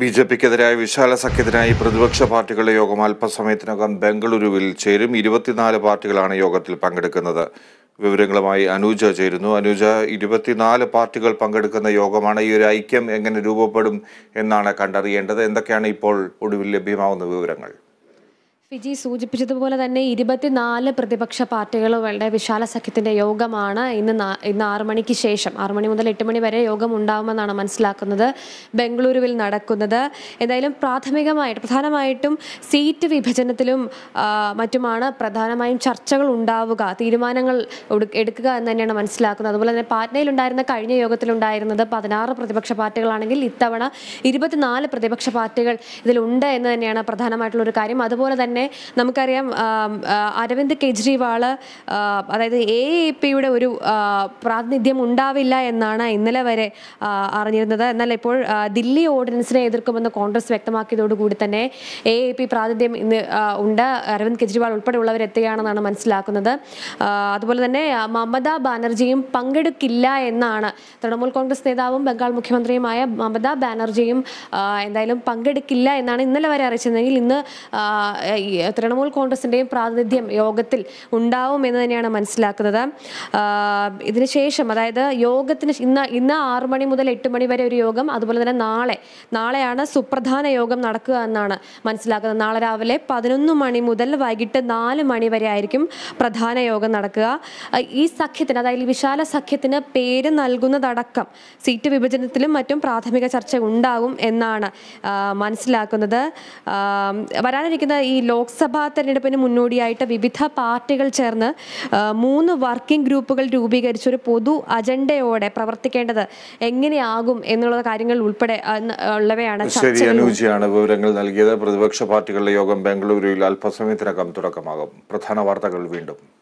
B J പിക്കെതിരായ വിശാല സഖ്യത്തിനായി പ്രതിപക്ഷ പാർട്ടികളുടെ യോഗം അല്പസമയത്തിനകം ബംഗളൂരുവിൽ ചേരും ഇരുപത്തിനാല് പാർട്ടികളാണ് യോഗത്തിൽ പങ്കെടുക്കുന്നത് വിവരങ്ങളുമായി അനൂജ ചേരുന്നു അനൂജ ഇരുപത്തിനാല് പാർട്ടികൾ പങ്കെടുക്കുന്ന യോഗമാണ് ഈ ഒരു ഐക്യം എങ്ങനെ രൂപപ്പെടും എന്നാണ് കണ്ടറിയേണ്ടത് എന്തൊക്കെയാണ് ഇപ്പോൾ ഒടുവിൽ ലഭ്യമാവുന്ന വിവരങ്ങൾ ഫിജി സൂചിപ്പിച്ചതുപോലെ തന്നെ ഇരുപത്തിനാല് പ്രതിപക്ഷ പാർട്ടികളുടെ വിശാല സഖ്യത്തിന്റെ യോഗമാണ് ഇന്ന് ഇന്ന് ആറു മണിക്ക് ശേഷം ആറു മണി മുതൽ എട്ട് മണി വരെ യോഗം ഉണ്ടാവുമെന്നാണ് മനസ്സിലാക്കുന്നത് ബംഗളൂരുവിൽ നടക്കുന്നത് എന്തായാലും പ്രാഥമികമായിട്ട് പ്രധാനമായിട്ടും സീറ്റ് വിഭജനത്തിലും മറ്റുമാണ് പ്രധാനമായും ചർച്ചകൾ ഉണ്ടാവുക തീരുമാനങ്ങൾ എടുക്കുക എന്ന് തന്നെയാണ് മനസ്സിലാക്കുന്നത് അതുപോലെ തന്നെ പാറ്റ്നയിലുണ്ടായിരുന്ന കഴിഞ്ഞ യോഗത്തിലുണ്ടായിരുന്നത് പതിനാറ് പ്രതിപക്ഷ പാർട്ടികളാണെങ്കിൽ ഇത്തവണ ഇരുപത്തിനാല് പ്രതിപക്ഷ പാർട്ടികൾ ഇതിലുണ്ട് എന്ന് തന്നെയാണ് പ്രധാനമായിട്ടുള്ള ഒരു കാര്യം അതുപോലെ തന്നെ തന്നെ നമുക്കറിയാം അരവിന്ദ് കെജ്രിവാൾ അതായത് എ എ പിയുടെ ഒരു പ്രാതിനിധ്യം ഉണ്ടാവില്ല എന്നാണ് ഇന്നലെ വരെ അറിഞ്ഞിരുന്നത് എന്നാൽ ഇപ്പോൾ ദില്ലി ഓർഡിനൻസിനെ എതിർക്കുമെന്ന് കോൺഗ്രസ് വ്യക്തമാക്കിയതോടുകൂടി തന്നെ എ എ പി പ്രാതിനിധ്യം ഇന്ന് ഉണ്ട് അരവിന്ദ് കെജ്രിവാൾ ഉൾപ്പെടെയുള്ളവർ എത്തുകയാണെന്നാണ് മനസ്സിലാക്കുന്നത് അതുപോലെ തന്നെ മമതാ ബാനർജിയും പങ്കെടുക്കില്ല എന്നാണ് തൃണമൂൽ കോൺഗ്രസ് നേതാവും ബംഗാൾ മുഖ്യമന്ത്രിയുമായ മമതാ ബാനർജിയും എന്തായാലും പങ്കെടുക്കില്ല എന്നാണ് ഇന്നലെ വരെ അറിയിച്ചിരുന്നെങ്കിൽ ഇന്ന് തൃണമൂൽ കോൺഗ്രസിൻ്റെയും പ്രാതിനിധ്യം യോഗത്തിൽ ഉണ്ടാവും എന്ന് തന്നെയാണ് മനസ്സിലാക്കുന്നത് ഇതിനുശേഷം അതായത് യോഗത്തിന് ഇന്ന് ഇന്ന് ആറു മണി മുതൽ എട്ട് മണി വരെ ഒരു യോഗം അതുപോലെ തന്നെ നാളെ നാളെയാണ് സുപ്രധാന യോഗം നടക്കുക എന്നാണ് മനസ്സിലാക്കുന്നത് നാളെ രാവിലെ പതിനൊന്ന് മണി മുതൽ വൈകിട്ട് നാല് മണി വരെ ആയിരിക്കും പ്രധാന യോഗം നടക്കുക ഈ സഖ്യത്തിന് അതായത് വിശാല സഖ്യത്തിന് പേര് നൽകുന്നതടക്കം സീറ്റ് വിഭജനത്തിലും മറ്റും പ്രാഥമിക ചർച്ച ഉണ്ടാകും എന്നാണ് മനസ്സിലാക്കുന്നത് വരാനിരിക്കുന്ന ഈ ലോക്സഭാ തെരഞ്ഞെടുപ്പിന് മുന്നോടിയായിട്ട് വിവിധ പാർട്ടികൾ ചേർന്ന് മൂന്ന് വർക്കിംഗ് ഗ്രൂപ്പുകൾ രൂപീകരിച്ച് ഒരു പൊതു അജണ്ടയോടെ പ്രവർത്തിക്കേണ്ടത് എങ്ങനെയാകും എന്നുള്ള കാര്യങ്ങൾ ഉൾപ്പെടെ ഉള്ളവയാണ് ശരിയാണ് വിവരങ്ങൾ നൽകിയത് പ്രതിപക്ഷ പാർട്ടികളുടെ യോഗം ബംഗളൂരുവിൽ അല്പസമയത്തിനകം തുടക്കമാകും പ്രധാന വാർത്തകൾ വീണ്ടും